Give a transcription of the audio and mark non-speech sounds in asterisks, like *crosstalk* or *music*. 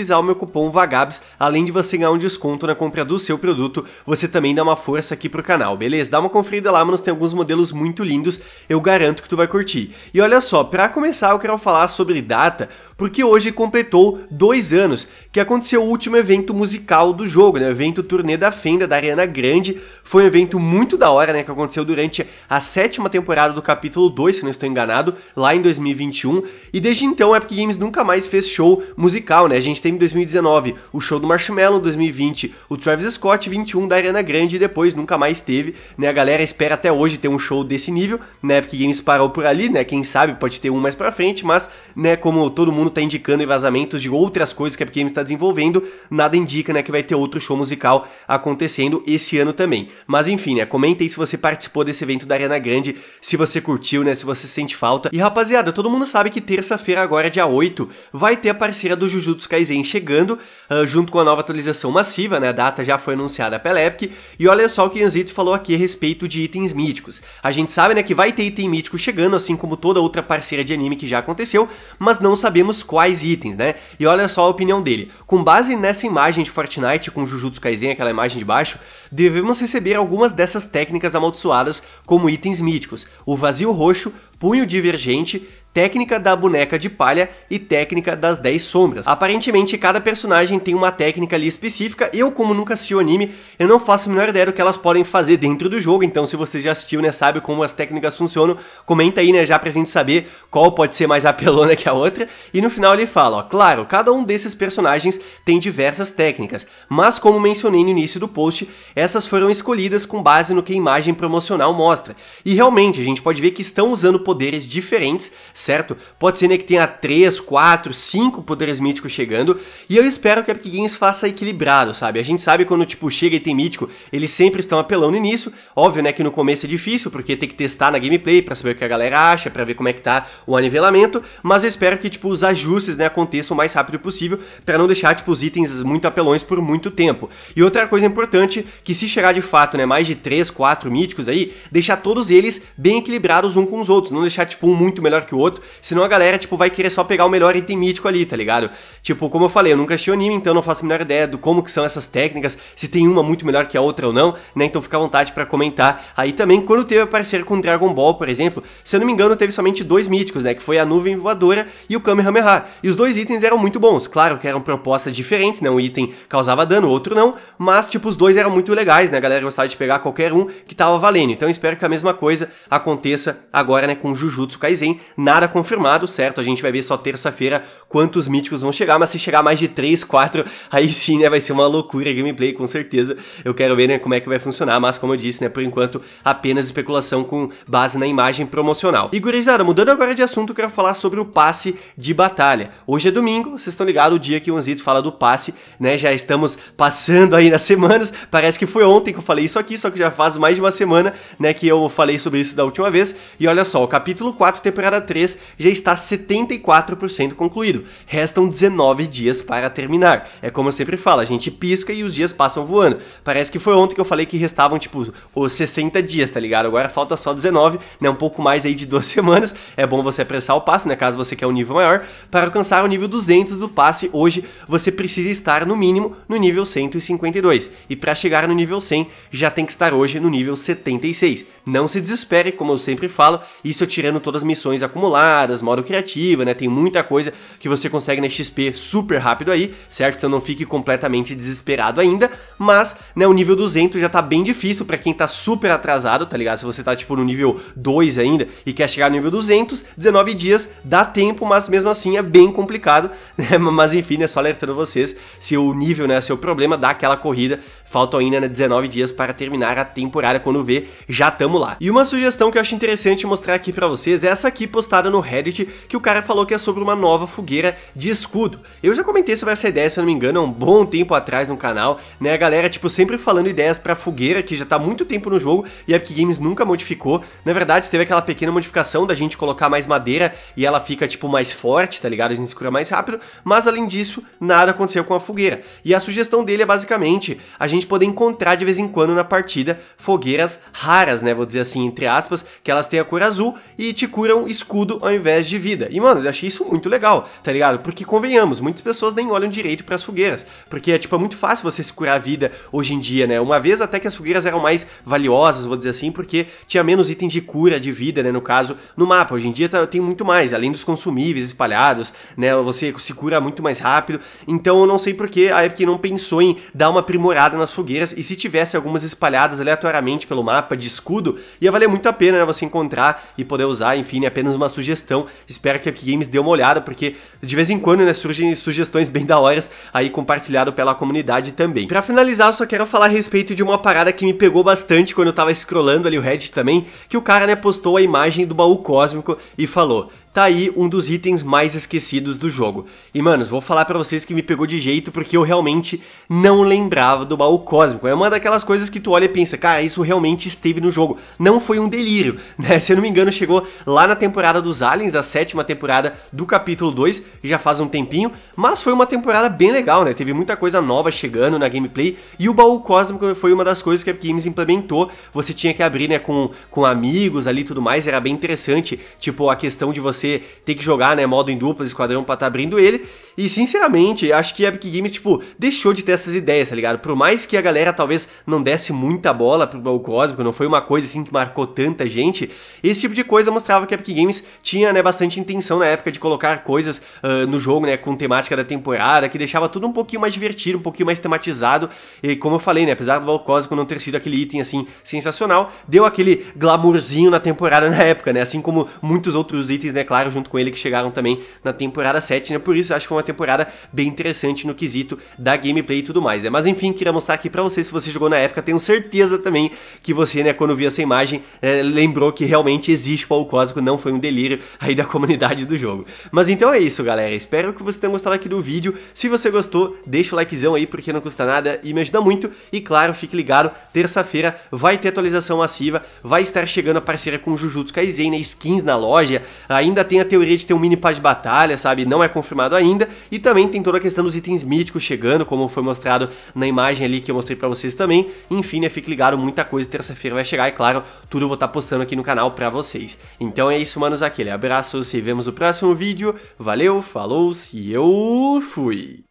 utilizar o meu cupom VAGABS, além de você ganhar um desconto na compra do seu produto, você também dá uma força aqui pro canal, beleza? Dá uma conferida lá, mas tem alguns modelos muito lindos, eu garanto que tu vai curtir. E olha só, para começar eu quero falar sobre data, porque hoje completou dois anos que aconteceu o último evento musical do jogo, né? O evento turnê da Fenda da Ariana Grande. Foi um evento muito da hora, né? Que aconteceu durante a sétima temporada do capítulo 2, se não estou enganado, lá em 2021. E desde então, a Epic Games nunca mais fez show musical, né? A gente teve em 2019 o show do Marshmallow, 2020 o Travis Scott, 21 da Ariana Grande e depois nunca mais teve, né? A galera espera até hoje ter um show desse nível, né? Epic Games parou por ali, né? Quem sabe pode ter um mais pra frente, mas, né? Como todo mundo tá indicando e vazamentos de outras coisas que a Epic Games tá está desenvolvendo, nada indica, né, que vai ter outro show musical acontecendo esse ano também. Mas enfim, né, comenta aí se você participou desse evento da Arena Grande, se você curtiu, né, se você sente falta. E rapaziada, todo mundo sabe que terça-feira agora, dia 8, vai ter a parceira do Jujutsu Kaisen chegando, uh, junto com a nova atualização massiva, né, a data já foi anunciada pela Epic, e olha só o que Anzito falou aqui a respeito de itens míticos. A gente sabe, né, que vai ter item mítico chegando, assim como toda outra parceira de anime que já aconteceu, mas não sabemos quais itens, né? E olha só a opinião dele com base nessa imagem de Fortnite com Jujutsu Kaisen, aquela imagem de baixo, devemos receber algumas dessas técnicas amaldiçoadas como itens míticos, o vazio roxo, punho divergente, técnica da boneca de palha e técnica das 10 sombras. Aparentemente, cada personagem tem uma técnica ali específica. Eu, como nunca assisti o anime, eu não faço a menor ideia do que elas podem fazer dentro do jogo. Então, se você já assistiu, né, sabe como as técnicas funcionam, comenta aí, né, já pra gente saber qual pode ser mais apelona *laughs* que a outra. E no final ele fala, ó, claro, cada um desses personagens tem diversas técnicas, mas como mencionei no início do post, essas foram escolhidas com base no que a imagem promocional mostra. E realmente, a gente pode ver que estão usando poderes diferentes, certo? Pode ser né, que tenha 3, 4, 5 poderes míticos chegando, e eu espero que a Epic Games faça equilibrado, sabe? A gente sabe quando, tipo, chega item mítico, eles sempre estão apelando nisso, óbvio, né, que no começo é difícil, porque tem que testar na gameplay para saber o que a galera acha, para ver como é que tá o anivelamento, mas eu espero que, tipo, os ajustes, né, aconteçam o mais rápido possível, para não deixar, tipo, os itens muito apelões por muito tempo. E outra coisa importante, que se chegar de fato, né, mais de 3, 4 míticos aí, deixar todos eles bem equilibrados um com os outros, não deixar, tipo, um muito melhor que o outro, outro, senão a galera, tipo, vai querer só pegar o melhor item mítico ali, tá ligado? Tipo, como eu falei, eu nunca achei o anime, então não faço a menor ideia do como que são essas técnicas, se tem uma muito melhor que a outra ou não, né? Então fica à vontade para comentar. Aí também, quando teve a parceria com Dragon Ball, por exemplo, se eu não me engano, teve somente dois míticos, né? Que foi a nuvem voadora e o Kamehameha. E os dois itens eram muito bons. Claro que eram propostas diferentes, né? Um item causava dano, o outro não, mas, tipo, os dois eram muito legais, né? A galera gostava de pegar qualquer um que tava valendo. Então espero que a mesma coisa aconteça agora, né? Com Jujutsu Kaisen. Nada nada confirmado, certo? A gente vai ver só terça-feira quantos míticos vão chegar, mas se chegar mais de 3, 4, *laughs* aí sim, né, vai ser uma loucura a gameplay, com certeza. Eu quero ver, né, como é que vai funcionar, mas como eu disse, né, por enquanto, apenas especulação com base na imagem promocional. E gurizada, mudando agora de assunto, eu quero falar sobre o passe de batalha. Hoje é domingo, vocês estão ligados, o dia que o Anzito fala do passe, né, já estamos passando aí nas *laughs* semanas, parece que foi ontem que eu falei isso aqui, só que já faz mais de uma semana, né, que eu falei sobre isso da última vez, e olha só, o capítulo 4, temporada 3, já está 74% concluído. Restam 19 dias para terminar. É como eu sempre falo, a gente pisca e os dias passam voando. Parece que foi ontem que eu falei que restavam, tipo, os 60 dias, tá ligado? Agora falta só 19, né? Um pouco mais aí de duas *laughs* semanas. É bom você apressar o passe, né? Caso você quer um nível maior. Para alcançar o nível 200 do passe, hoje você precisa estar no mínimo no nível 152. E para chegar no nível 100, já tem que estar hoje no nível 76. Não se desespere, como eu sempre falo, isso eu tirando todas as missões acumuladas camadas, modo criativa, né? Tem muita coisa que você consegue na XP super rápido aí, certo? Então não fique completamente desesperado ainda, mas, né, o nível 200 já tá bem difícil para quem tá super atrasado, tá ligado? Se você tá, tipo, no nível 2 ainda e quer chegar no nível 200, 19 dias dá tempo, mas mesmo assim é bem complicado, *laughs* né? Mas enfim, né, só alertando vocês, se o nível, né, seu problema, dá aquela corrida, faltam ainda né, 19 dias para terminar a temporada, quando vê, já tamo lá. E uma sugestão que eu acho interessante mostrar aqui para vocês é essa aqui postada no Reddit que o cara falou que é sobre uma nova fogueira de escudo. Eu já comentei sobre essa ideia, se eu não me engano, há um bom tempo atrás no canal, né? A galera, tipo, sempre falando ideias pra fogueira, que já tá muito tempo no jogo e a Epic Games nunca modificou. Na verdade, teve aquela pequena modificação da gente colocar mais madeira e ela fica, tipo, mais forte, tá ligado? A gente se cura mais rápido, mas além disso, nada aconteceu com a fogueira. E a sugestão dele é basicamente a gente poder encontrar de vez em quando na partida fogueiras raras, né? Vou dizer assim, entre aspas, que elas têm a cor azul e te curam escudo ao invés de vida. E, mano, eu achei isso muito legal, tá ligado? Porque, convenhamos, muitas pessoas nem olham direito para as fogueiras. Porque, é, tipo, é muito fácil você se curar a vida hoje em dia, né? Uma vez até que as fogueiras eram mais valiosas, vou dizer assim, porque tinha menos itens de cura de vida, né? No caso, no mapa. Hoje em dia tá, tem muito mais, além dos consumíveis espalhados, né? Você se cura muito mais rápido. Então, eu não sei porque a Epic não pensou em dar uma aprimorada nas fogueiras. E se tivesse algumas espalhadas aleatoriamente pelo mapa de escudo, ia valer muito a pena, né? Você encontrar e poder usar, enfim, né, apenas uma sugestão sugestão. Espero que a Epic Games dê uma olhada, porque de vez em quando né, surgem sugestões bem da hora aí compartilhado pela comunidade também. Para finalizar, eu só quero falar a respeito de uma parada que me pegou bastante quando eu tava scrollando ali o Reddit também, que o cara né, postou a imagem do baú cósmico e falou: tá aí um dos itens mais esquecidos do jogo. E, manos, vou falar para vocês que me pegou de jeito porque eu realmente não lembrava do baú cósmico. É uma daquelas coisas que tu olha e pensa, cara, isso realmente esteve no jogo. Não foi um delírio, *laughs* né? Se eu não me engano, chegou lá na temporada dos Aliens, a sétima temporada do capítulo 2, já faz um tempinho, mas foi uma temporada bem legal, né? Teve muita coisa nova chegando na gameplay e o baú cósmico foi uma das coisas que a Games implementou. Você tinha que abrir, né, com, com amigos ali e tudo mais, era bem interessante. Tipo, a questão de você você tem que jogar, né, modo em duplas, esquadrão, pra estar tá abrindo ele. E sinceramente, acho que a Epic Games, tipo, deixou de ter essas ideias, tá ligado? Por mais que a galera talvez não desse muita bola pro baú cósmico, não foi uma coisa assim que marcou tanta gente, esse tipo de coisa mostrava que a Epic Games tinha, né, bastante intenção na época de colocar coisas uh, no jogo, né, com temática da temporada, que deixava tudo um pouquinho mais divertido, um pouquinho mais tematizado. E como eu falei, né, apesar do baú cósmico não ter sido aquele item assim sensacional, deu aquele glamourzinho na temporada na época, né? Assim como muitos outros itens, né, claro, junto com ele que chegaram também na temporada 7, né? Por isso acho que foi uma temporada bem interessante no quesito da gameplay e tudo mais, né? Mas enfim, queria mostrar aqui pra você, se você jogou na época, tenho certeza também que você, né, quando viu essa imagem, é, lembrou que realmente existe o Paulo Cósmico, não foi um delírio aí da *laughs* comunidade do jogo. Mas então é isso, galera, espero que você tenha gostado aqui do vídeo, se você gostou, deixa o likezão aí, porque não custa nada e me ajuda muito, e claro, fique ligado, terça-feira vai ter atualização massiva, vai estar chegando a parceria com Jujutsu Kaisen, né, skins na loja, ainda tem a teoria de ter um mini pá de batalha, sabe, não é confirmado ainda, e também tem toda a questão dos itens míticos chegando, como foi mostrado na imagem ali que eu mostrei para vocês também. Enfim, né, fique ligado, muita coisa terça-feira vai chegar e claro, tudo eu vou estar tá postando aqui no canal para vocês. Então é isso, manos, aquele abraço, se vemos no próximo vídeo. Valeu, falou e eu fui!